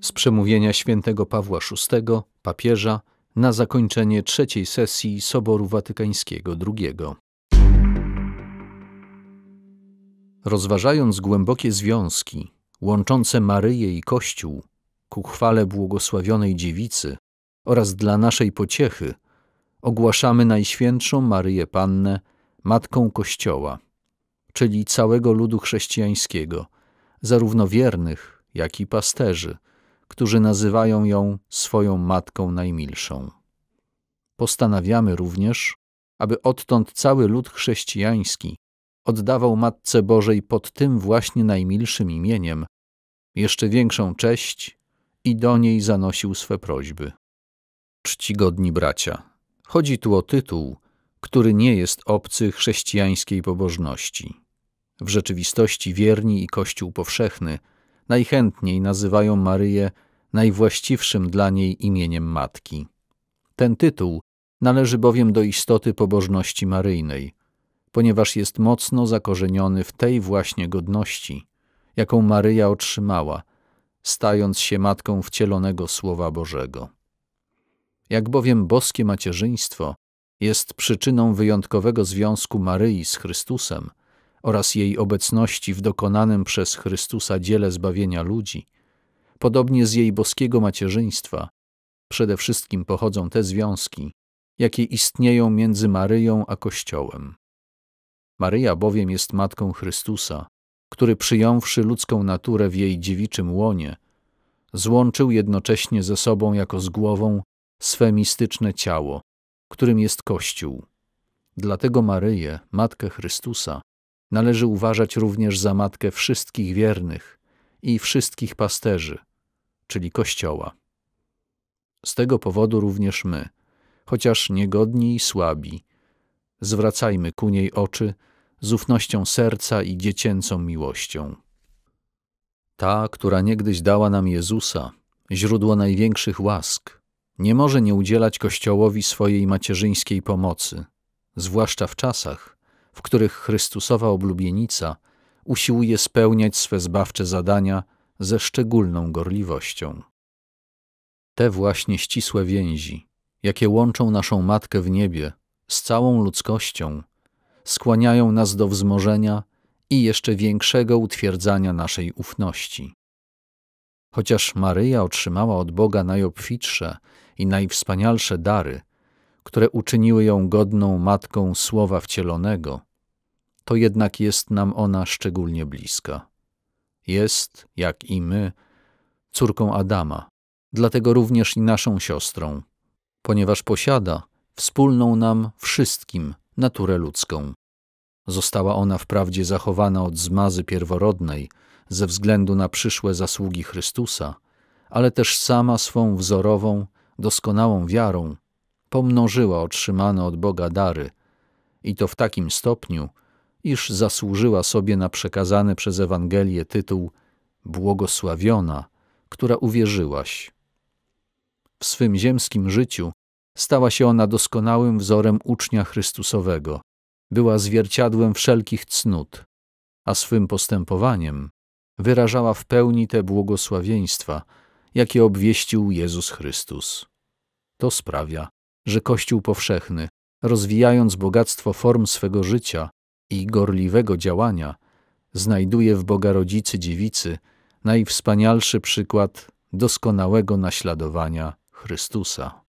z przemówienia świętego Pawła VI, papieża, na zakończenie trzeciej sesji Soboru Watykańskiego II. Rozważając głębokie związki łączące Maryję i Kościół ku chwale błogosławionej dziewicy oraz dla naszej pociechy, ogłaszamy Najświętszą Maryję Pannę, Matką Kościoła, czyli całego ludu chrześcijańskiego, zarówno wiernych, jak i pasterzy – którzy nazywają ją swoją matką najmilszą. Postanawiamy również, aby odtąd cały lud chrześcijański oddawał Matce Bożej pod tym właśnie najmilszym imieniem jeszcze większą cześć i do niej zanosił swe prośby. Czcigodni bracia, chodzi tu o tytuł, który nie jest obcy chrześcijańskiej pobożności. W rzeczywistości wierni i Kościół powszechny – najchętniej nazywają Maryję najwłaściwszym dla niej imieniem matki. Ten tytuł należy bowiem do istoty pobożności maryjnej, ponieważ jest mocno zakorzeniony w tej właśnie godności, jaką Maryja otrzymała, stając się matką wcielonego Słowa Bożego. Jak bowiem boskie macierzyństwo jest przyczyną wyjątkowego związku Maryi z Chrystusem, oraz jej obecności w dokonanym przez Chrystusa dziele zbawienia ludzi, podobnie z jej boskiego macierzyństwa, przede wszystkim pochodzą te związki, jakie istnieją między Maryją a Kościołem. Maryja bowiem jest matką Chrystusa, który przyjąwszy ludzką naturę w jej dziewiczym łonie, złączył jednocześnie ze sobą jako z głową swe mistyczne ciało, którym jest Kościół. Dlatego Maryję, Matkę Chrystusa, Należy uważać również za matkę wszystkich wiernych i wszystkich pasterzy, czyli Kościoła. Z tego powodu również my, chociaż niegodni i słabi, zwracajmy ku niej oczy z ufnością serca i dziecięcą miłością. Ta, która niegdyś dała nam Jezusa, źródło największych łask, nie może nie udzielać Kościołowi swojej macierzyńskiej pomocy, zwłaszcza w czasach, w których Chrystusowa oblubienica usiłuje spełniać swe zbawcze zadania ze szczególną gorliwością. Te właśnie ścisłe więzi, jakie łączą naszą Matkę w niebie z całą ludzkością, skłaniają nas do wzmożenia i jeszcze większego utwierdzania naszej ufności. Chociaż Maryja otrzymała od Boga najobfitsze i najwspanialsze dary, które uczyniły ją godną matką Słowa Wcielonego, to jednak jest nam ona szczególnie bliska. Jest, jak i my, córką Adama, dlatego również i naszą siostrą, ponieważ posiada wspólną nam wszystkim naturę ludzką. Została ona wprawdzie zachowana od zmazy pierworodnej ze względu na przyszłe zasługi Chrystusa, ale też sama swą wzorową, doskonałą wiarą pomnożyła otrzymane od Boga dary i to w takim stopniu, iż zasłużyła sobie na przekazany przez Ewangelię tytuł Błogosławiona, która uwierzyłaś. W swym ziemskim życiu stała się ona doskonałym wzorem ucznia Chrystusowego, była zwierciadłem wszelkich cnót, a swym postępowaniem wyrażała w pełni te błogosławieństwa, jakie obwieścił Jezus Chrystus. To sprawia, że Kościół powszechny, rozwijając bogactwo form swego życia, i gorliwego działania znajduje w Boga Rodzicy Dziewicy najwspanialszy przykład doskonałego naśladowania Chrystusa.